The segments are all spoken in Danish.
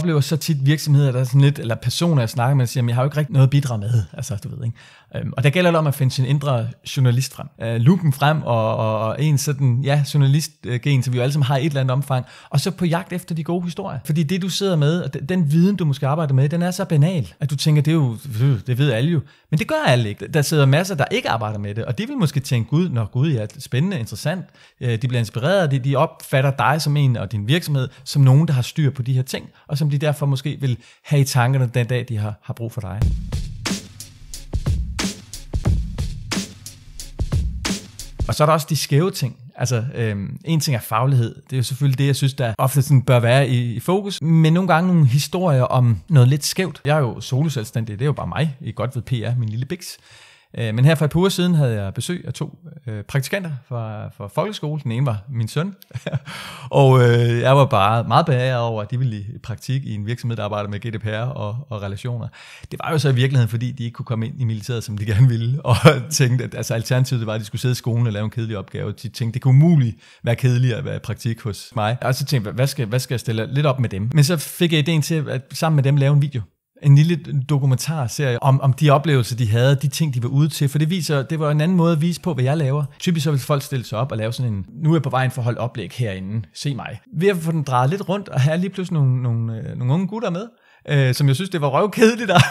oplever så tit virksomheder, der sådan lidt, eller personer, jeg snakker med, der siger, jeg har jo ikke rigtig noget at bidrage med. Altså, du ved, ikke? Øhm, og der gælder det om at finde sin indre journalist frem. Øh, lupen frem, og, og, og en sådan, ja, journalistgen, så vi jo alle sammen har et eller andet omfang. Og så på jagt efter de gode historier. Fordi det, du sidder med, og den viden, du måske arbejder med, den er så banal, at du tænker, det er jo, øh, det ved alle jo. Men det gør alle ikke. Der sidder masser, der ikke arbejder med det, og de vil måske tænke, gud, når gud, ja, spændende, interessant. Øh, de bliver inspireret, de, de opfatter dig som en og din virksomhed, som nogen, der har styr på de her ting, og som de derfor måske vil have i tankerne den dag, de har, har brug for dig. Og så er der også de skæve ting. Altså, øhm, en ting er faglighed. Det er jo selvfølgelig det, jeg synes, der ofte sådan bør være i, i fokus. Men nogle gange nogle historier om noget lidt skævt. Jeg er jo soloselvstændig, det er jo bare mig. I godt ved PR, min lille biks. Øh, men her for et par uger siden havde jeg besøg af to øh, praktikanter fra, fra folkeskolen. Den ene var min søn, og øh, jeg var bare meget beæret over, at de ville i praktik i en virksomhed, der arbejder med GDPR og, og relationer. Det var jo så i virkeligheden, fordi de ikke kunne komme ind i militæret, som de gerne ville, og tænkte, at altså, alternativet var, at de skulle sidde i skolen og lave en kedelig opgave. De tænkte, det kunne umuligt være kedeligere at være i praktik hos mig. Og så tænkte jeg, hvad skal, hvad skal jeg stille lidt op med dem? Men så fik jeg ideen til at sammen med dem lave en video en lille dokumentarserie om, om de oplevelser, de havde, de ting, de var ude til, for det viser, det var en anden måde at vise på, hvad jeg laver. Typisk så vil folk stille sig op og lave sådan en, nu er jeg på vejen for at holde oplæg herinde, se mig. Ved at få den drejet lidt rundt og have lige pludselig nogle, nogle, øh, nogle unge gutter med, øh, som jeg synes, det var røvkedeligt at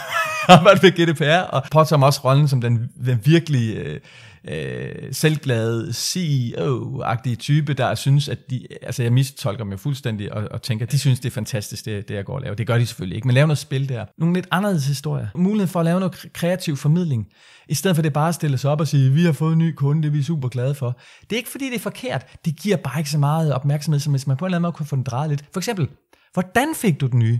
arbejde ved GDPR, og påtager også rollen som den, den virkelig øh, øh selvglade CEO-agtige type, der synes, at de, altså jeg mistolker mig fuldstændig, og, og tænker, at de synes, det er fantastisk, det, det jeg går og laver. Det gør de selvfølgelig ikke, men lave noget spil der. Nogle lidt anderledes historier. Mulighed for at lave noget kreativ formidling, i stedet for det bare at stille sig op og sige, vi har fået en ny kunde, det er vi super glade for. Det er ikke fordi, det er forkert. Det giver bare ikke så meget opmærksomhed, som hvis man på en eller anden måde kunne få den drejet lidt. For eksempel, hvordan fik du den nye?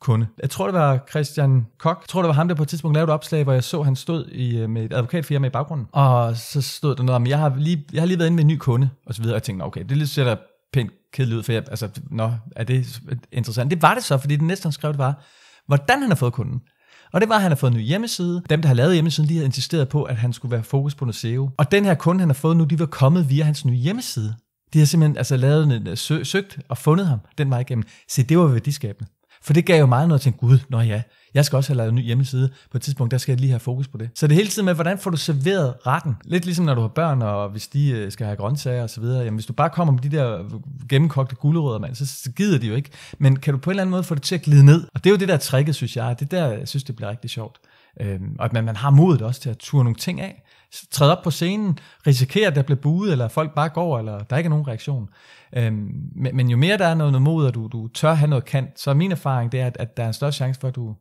kunde. Jeg tror, det var Christian Kok. Jeg tror, det var ham, der på et tidspunkt lavede et opslag, hvor jeg så, han stod i, øh, med et advokatfirma i baggrunden. Og så stod der noget om, jeg har lige, jeg har lige været inde med en ny kunde, og så videre. Og jeg tænkte, okay, det ser da pænt kedeligt ud, for jeg, altså, nå, er det interessant? Det var det så, fordi det næste, han skrev, det var, hvordan han har fået kunden. Og det var, at han har fået en ny hjemmeside. Dem, der har lavet hjemmesiden, de havde insisteret på, at han skulle være fokus på SEO. Og den her kunde, han har fået nu, de var kommet via hans nye hjemmeside. De har simpelthen altså, lavet en, sø, søgt og fundet ham den vej igennem. Se, det var værdiskabende. For det gav jo meget noget til en gud. Nå ja, jeg skal også have lavet en ny hjemmeside. På et tidspunkt, der skal jeg lige have fokus på det. Så det hele tiden med, hvordan får du serveret retten? Lidt ligesom når du har børn, og hvis de øh, skal have grøntsager og så videre. Jamen, hvis du bare kommer med de der øh, gennemkogte gulerødder, mand, så gider de jo ikke. Men kan du på en eller anden måde få det til at glide ned? Og det er jo det der tricket, synes jeg. Det der, jeg synes, det bliver rigtig sjovt. Øhm, og at man, man har modet også til at ture nogle ting af træde op på scenen, risikere, at der bliver buet, eller folk bare går, eller der ikke er nogen reaktion. Øhm, men, men jo mere der er noget, noget mod, og du, du tør have noget kant, så er min erfaring, det er, at, at der er en større chance for, at du,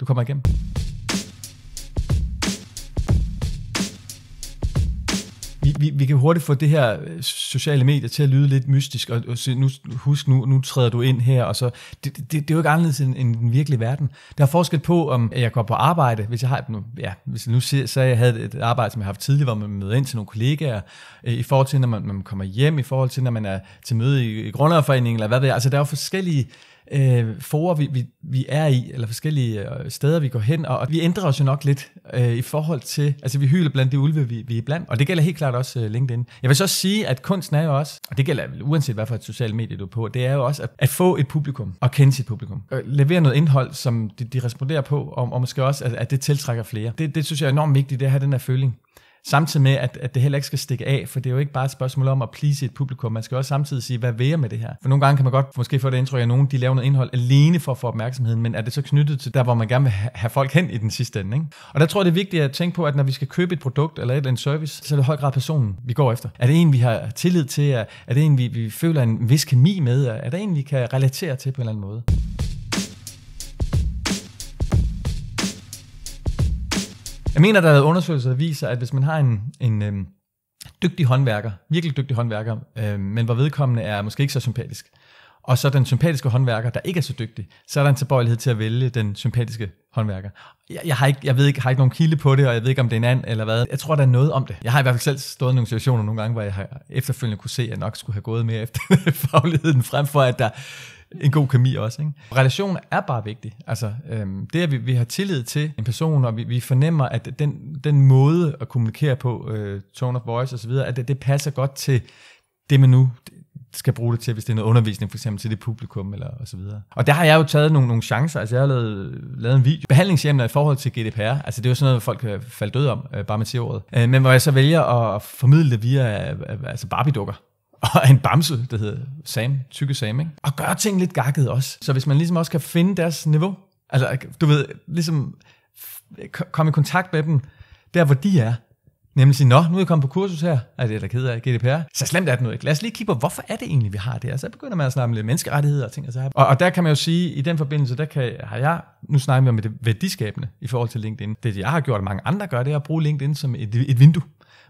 du kommer igennem. vi, vi kan hurtigt få det her øh, sociale medier til at lyde lidt mystisk, og, og nu, husk, nu, nu træder du ind her, og så, det, det, det er jo ikke anderledes end, end den virkelige verden. Der er forsket på, om jeg går på arbejde, hvis jeg har, nu, ja, hvis jeg nu siger, så jeg havde et arbejde, som jeg har haft tidligere, hvor man møder ind til nogle kollegaer, øh, i forhold til, når man, man kommer hjem, i forhold til, når man er til møde i, i grundejerforeningen, eller hvad ved jeg, altså der er jo forskellige øh, forer, vi, vi, vi er i, eller forskellige øh, steder, vi går hen, og, og vi ændrer os jo nok lidt øh, i forhold til, altså vi hyler blandt de ulve, vi, vi er blandt, og det gælder helt klart også øh, LinkedIn. Jeg vil så også sige, at kunsten er jo også, og det gælder uanset hvad for et socialt medie du er på, det er jo også at, at få et publikum, og kende sit publikum, og levere noget indhold, som de, de responderer på, og, og måske også, at, at det tiltrækker flere. Det, det synes jeg er enormt vigtigt, det at have den her føling. Samtidig med, at, at det heller ikke skal stikke af, for det er jo ikke bare et spørgsmål om at please et publikum. Man skal også samtidig sige, hvad vil jeg med det her? For nogle gange kan man godt måske få det indtryk, at nogen de laver noget indhold alene for at få opmærksomheden, men er det så knyttet til der, hvor man gerne vil have folk hen i den sidste ende? Ikke? Og der tror jeg, det er vigtigt at tænke på, at når vi skal købe et produkt eller et en service, så er det i høj grad personen, vi går efter. Er det en, vi har tillid til? Er det en, vi, vi føler en vis kemi med? Er det en, vi kan relatere til på en eller anden måde? Jeg mener, der er undersøgelser, der viser, at hvis man har en, en øhm, dygtig håndværker, virkelig dygtig håndværker, øhm, men hvor vedkommende er måske ikke så sympatisk, og så den sympatiske håndværker, der ikke er så dygtig, så er der en tilbøjelighed til at vælge den sympatiske håndværker. Jeg, jeg, har, ikke, jeg ved ikke, har ikke nogen kilde på det, og jeg ved ikke, om det er en and eller hvad. Jeg tror, der er noget om det. Jeg har i hvert fald selv stået i nogle situationer nogle gange, hvor jeg har efterfølgende kunne se, at jeg nok skulle have gået mere efter fagligheden, frem for at der en god kemi også. Ikke? Relation er bare vigtig. Altså, øhm, det, at vi, vi har tillid til en person, og vi, vi fornemmer, at den, den måde at kommunikere på, øh, tone of voice osv., at det, det passer godt til det, man nu skal bruge det til, hvis det er noget undervisning, for eksempel til det publikum, eller og så videre. Og der har jeg jo taget nogle, nogle chancer, altså jeg har lavet, lavet en video. Behandlingshjemler i forhold til GDPR, altså det er jo sådan noget, folk kan falde død om, øh, bare med til ordet. Øh, men hvor jeg så vælger at formidle det via øh, altså Barbie-dukker og en bamse, der hedder Sam, tykke Sam, ikke? og gør ting lidt gakket også. Så hvis man ligesom også kan finde deres niveau, altså du ved, ligesom komme i kontakt med dem, der hvor de er, Nemlig sige, nå, nu er jeg kommet på kursus her, er det der keder af GDPR? Så slemt er det nu ikke. Lad os lige kigge på, hvorfor er det egentlig, vi har det her? Så begynder man at snakke om lidt menneskerettigheder og ting og så Og, og der kan man jo sige, i den forbindelse, der kan, har jeg, nu snakker vi om det værdiskabende i forhold til LinkedIn. Det, jeg har gjort, og mange andre gør, det er at bruge LinkedIn som et, et vindue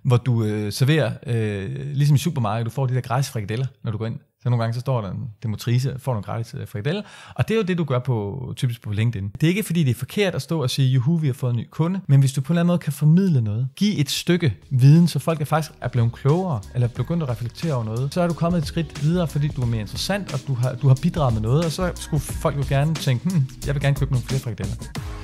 hvor du øh, serverer, øh, ligesom i supermarkedet, du får de der gratis frikadeller, når du går ind. Så nogle gange så står der en demotrice, får nogle gratis øh, frikadeller. Og det er jo det, du gør på, typisk på LinkedIn. Det er ikke fordi, det er forkert at stå og sige, juhu, vi har fået en ny kunde. Men hvis du på en eller anden måde kan formidle noget, give et stykke viden, så folk er faktisk er blevet klogere, eller begyndt at reflektere over noget, så er du kommet et skridt videre, fordi du er mere interessant, og du har, du har bidraget med noget. Og så skulle folk jo gerne tænke, hmm, jeg vil gerne købe nogle flere frikadeller.